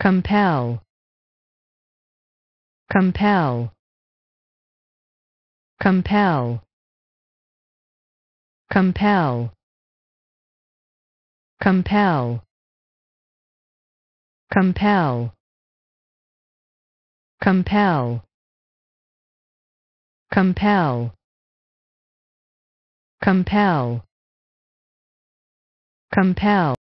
compel compel compel compel compel compel compel compel compel compel